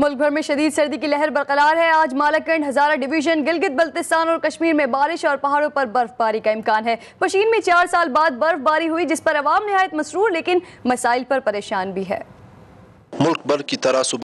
मुल्क भर में शदीद सर्दी की लहर बरकरार है आज मालाकंड हजारा डिवीजन गिलगित बल्तिस्तान और कश्मीर में बारिश और पहाड़ों पर बर्फबारी का इम्कान है पशीन में चार साल बाद बर्फबारी हुई जिस पर आवाम नहायत मसरूर लेकिन मसाइल पर परेशान भी है मुल्क भर की तरह